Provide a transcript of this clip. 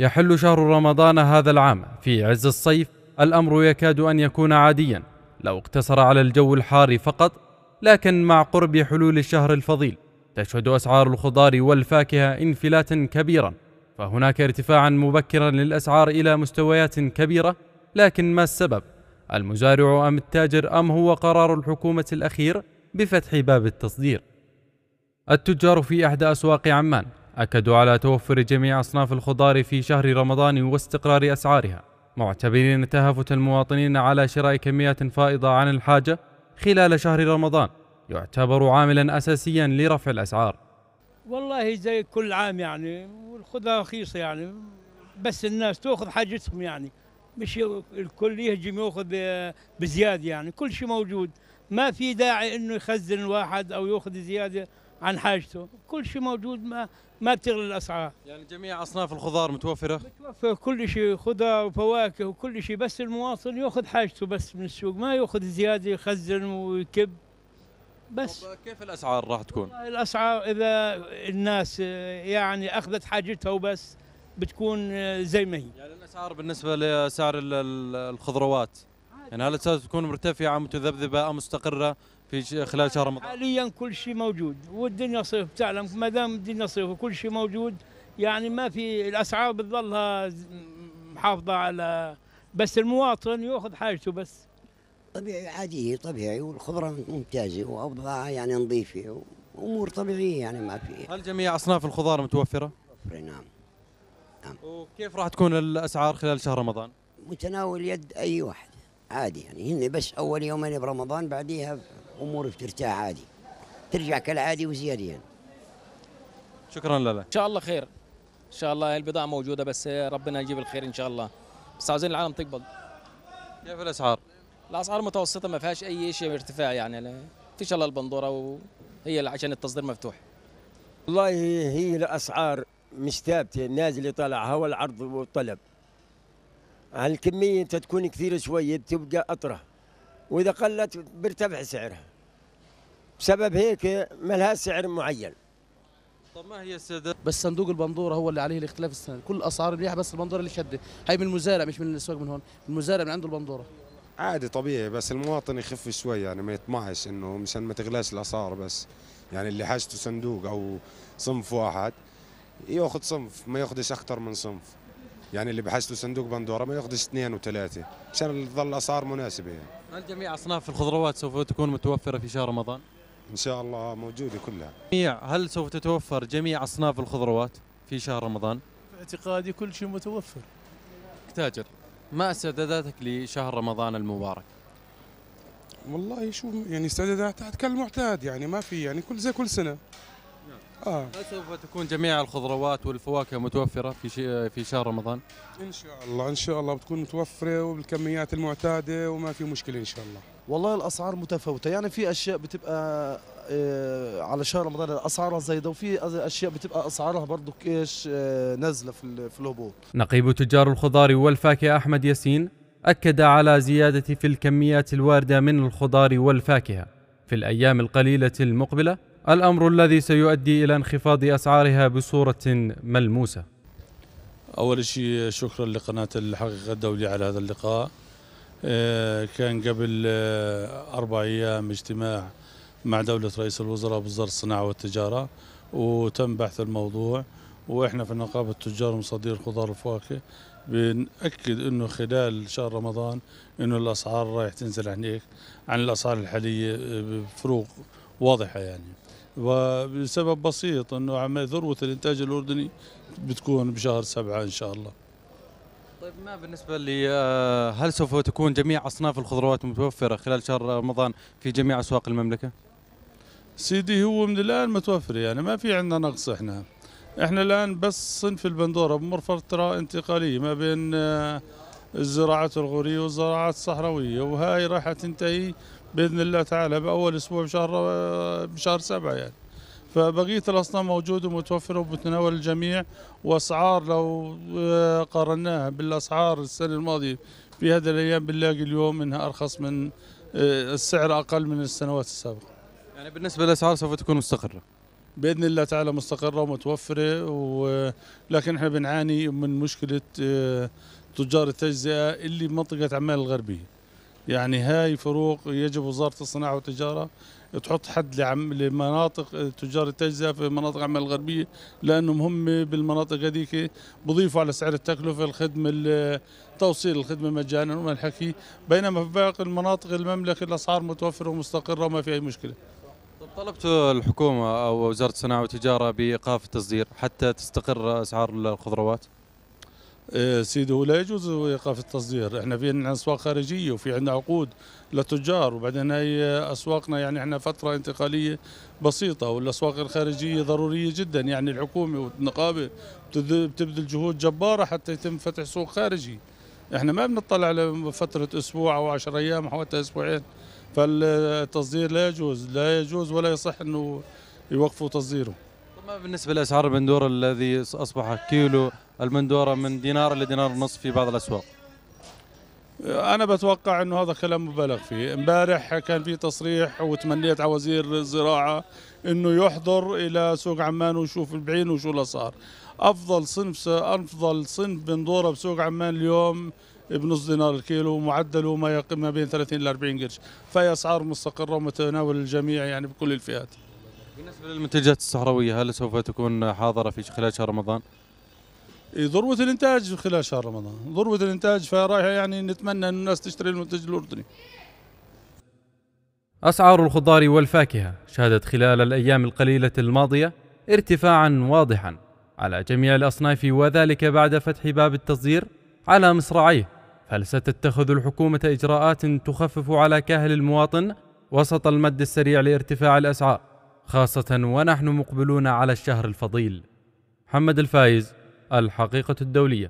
يحل شهر رمضان هذا العام في عز الصيف الأمر يكاد أن يكون عاديا لو اقتصر على الجو الحار فقط لكن مع قرب حلول الشهر الفضيل تشهد أسعار الخضار والفاكهة انفلاتا كبيرا فهناك ارتفاعا مبكرا للأسعار إلى مستويات كبيرة لكن ما السبب؟ المزارع أم التاجر أم هو قرار الحكومة الأخير بفتح باب التصدير؟ التجار في إحدى أسواق عمان أكدوا على توفر جميع أصناف الخضار في شهر رمضان واستقرار أسعارها معتبرين تهافت المواطنين على شراء كميات فائضة عن الحاجة خلال شهر رمضان يعتبر عاملا أساسيا لرفع الأسعار والله زي كل عام يعني والخضار رخيصة يعني بس الناس تأخذ حاجتهم يعني مش الكل يهجم يأخذ بزيادة يعني كل شيء موجود ما في داعي انه يخزن الواحد او ياخذ زياده عن حاجته كل شيء موجود ما ما تغلى الاسعار يعني جميع اصناف الخضار متوفره متوفر كل شيء خضار وفواكه وكل شيء بس المواطن ياخذ حاجته بس من السوق ما ياخذ زياده يخزن ويكب بس كيف الاسعار راح تكون الاسعار اذا الناس يعني اخذت حاجتها وبس بتكون زي ما هي يعني الاسعار بالنسبه لسعر الخضروات يعني هل ستكون مرتفعه متذبذبه ام مستقره في خلال شهر رمضان؟ حاليا كل شيء موجود والدنيا صيف تعلم ما دام الدنيا صيف وكل شيء موجود يعني ما في الاسعار بتظلها محافظه على بس المواطن ياخذ حاجته بس طبيعي عادية طبيعي والخضرة ممتازة وأوضاعها يعني نظيفة وأمور طبيعية يعني ما في هل جميع أصناف الخضار متوفرة؟ متوفرة نعم نعم وكيف راح تكون الأسعار خلال شهر رمضان؟ متناول يد أي واحد عادي يعني هن بس اول يومين برمضان بعديها امور بترتاح عادي ترجع كالعادي وزياده يعني شكرا لك ان شاء الله خير ان شاء الله البضاعه موجوده بس ربنا يجيب الخير ان شاء الله بس عاوزين العالم تقبض كيف الاسعار؟ الاسعار متوسطه ما فيهاش اي شيء ارتفاع يعني ما شاء الله البندوره وهي عشان التصدير مفتوح والله هي الاسعار مش ثابته نازله طالعه هو العرض والطلب هالكمية أنت تكون كثيرة شوية بتبقى أطرة وإذا قلت بيرتفع سعرها بسبب هيك ما لها سعر معين طب ما هي السادة بس صندوق البندوره هو اللي عليه الاختلاف السنه كل اسعار الملح بس البندوره اللي شده هي من المزارع مش من السواق من هون من المزارع من عنده البندوره عادي طبيعي بس المواطن يخف شوي يعني ما يطمعش انه مشان ما تغلاش الاسعار بس يعني اللي حاجته صندوق او صنف واحد ياخذ صنف ما ياخذش اكثر من صنف يعني اللي بحثته صندوق بندوره ما ياخذش اثنين وثلاثه عشان تظل الاسعار مناسبه يعني. هل جميع اصناف الخضروات سوف تكون متوفره في شهر رمضان؟ ان شاء الله موجوده كلها. جميع هل سوف تتوفر جميع اصناف الخضروات في شهر رمضان؟ باعتقادي كل شيء متوفر. تاجر ما استعداداتك لشهر رمضان المبارك؟ والله شو يعني استعدادات كالمعتاد يعني ما في يعني كل زي كل سنه آه. هل سوف تكون جميع الخضروات والفواكه متوفرة في في شهر رمضان؟ إن شاء الله إن شاء الله بتكون متوفرة وبالكميات المعتادة وما في مشكلة إن شاء الله. والله الأسعار متفاوتة يعني في أشياء بتبقى آه، على شهر رمضان اسعارها زايده وفي اشياء بتبقى اسعارها برضه ايش آه، نازله في في الهبوط. نقيب تجار الخضار والفاكهه احمد ياسين اكد على زياده في الكميات الوارده من الخضار والفاكهه في الايام القليله المقبله الأمر الذي سيؤدي إلى انخفاض أسعارها بصورة ملموسة أول شيء شكرا لقناة الحقيقة الدولية على هذا اللقاء آه، كان قبل آه، أربع أيام اجتماع مع دولة رئيس الوزراء بوزارة الصناعة والتجارة وتم بحث الموضوع وإحنا في نقابة تجار ومصادر الخضار والفواكه بنأكد أنه خلال شهر رمضان أنه الأسعار رايح تنزل هناك عن الأسعار الحالية بفروق واضحة يعني وبسبب بسيط انه ذروه الانتاج الاردني بتكون بشهر سبعه ان شاء الله. طيب ما بالنسبه ل آه، هل سوف تكون جميع اصناف الخضروات متوفره خلال شهر رمضان في جميع اسواق المملكه؟ سيدي هو من الان متوفر يعني ما في عندنا نقص احنا. احنا الان بس صنف البندوره بمر فتره انتقاليه ما بين آه، الزراعات الغوريه والزراعات الصحراويه وهاي راح تنتهي باذن الله تعالى باول اسبوع بشهر بشهر سبعه يعني فبقيه الاصنام موجوده ومتوفره وبتناول الجميع واسعار لو آه، قارناها بالاسعار السنه الماضيه في هذه الايام بنلاقي اليوم انها ارخص من آه، السعر اقل من السنوات السابقه. يعني بالنسبه للاسعار سوف تكون مستقره. باذن الله تعالى مستقره ومتوفره ولكن احنا بنعاني من مشكله آه، تجار التجزئه اللي بمنطقه عمان الغربيه. يعني هاي فروق يجب وزاره الصناعه والتجاره تحط حد لعم لمناطق تجار التجزئه في مناطق عمان الغربيه لانهم هم بالمناطق هذيك بضيفوا على سعر التكلفه الخدمه توصيل الخدمه مجانا وما الحكي بينما في باقي المناطق المملكه الاسعار متوفره ومستقره وما في اي مشكله. طلبت الحكومه او وزاره الصناعه والتجاره بايقاف التصدير حتى تستقر اسعار الخضروات. إيه، سيدي هو لا يجوز ايقاف التصدير احنا في عندنا اسواق خارجيه وفي عندنا عقود للتجار وبعدين هي اسواقنا يعني احنا فتره انتقاليه بسيطه والاسواق الخارجيه ضروريه جدا يعني الحكومه والنقابه بتبذل جهود جباره حتى يتم فتح سوق خارجي احنا ما بنطلع على فتره اسبوع او 10 ايام او حتى اسبوعين فالتصدير لا يجوز لا يجوز ولا يصح انه يوقفوا تصديره ما بالنسبه لاسعار البندوره الذي اصبح كيلو المندوره من دينار الى دينار ونص في بعض الاسواق انا بتوقع انه هذا كلام مبالغ فيه امبارح كان في تصريح وتمنيت على وزير الزراعه انه يحضر الى سوق عمان ويشوف البعين وشو اللي صار افضل صنف افضل صنف بندوره بسوق عمان اليوم بنص دينار الكيلو معدله ما يقل ما بين 30 ل 40 قرش فهي اسعار مستقره ومتناول الجميع يعني بكل الفئات بالنسبه للمنتجات الصحراويه هل سوف تكون حاضره في خلال شهر رمضان إيه، ذروة الإنتاج خلال شهر رمضان ذروة الإنتاج فرايحة يعني نتمنى أن الناس تشتري المنتج الأردني أسعار الخضار والفاكهة شهدت خلال الأيام القليلة الماضية ارتفاعا واضحا على جميع الأصناف وذلك بعد فتح باب التصدير على مصراعيه هل ستتخذ الحكومة إجراءات تخفف على كاهل المواطن وسط المد السريع لارتفاع الأسعار خاصة ونحن مقبلون على الشهر الفضيل محمد الفايز الحقيقة الدولية